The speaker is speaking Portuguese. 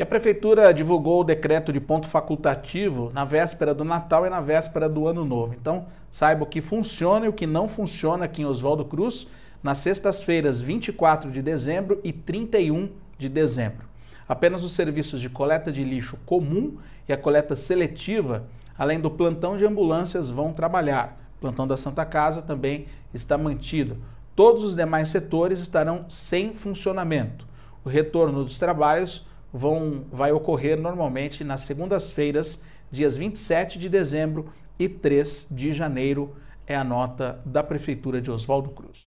E a prefeitura divulgou o decreto de ponto facultativo na véspera do Natal e na véspera do Ano Novo. Então, saiba o que funciona e o que não funciona aqui em Oswaldo Cruz nas sextas-feiras 24 de dezembro e 31 de dezembro. Apenas os serviços de coleta de lixo comum e a coleta seletiva, além do plantão de ambulâncias, vão trabalhar. O plantão da Santa Casa também está mantido. Todos os demais setores estarão sem funcionamento. O retorno dos trabalhos vão, vai ocorrer normalmente nas segundas-feiras, dias 27 de dezembro e 3 de janeiro, é a nota da Prefeitura de Oswaldo Cruz.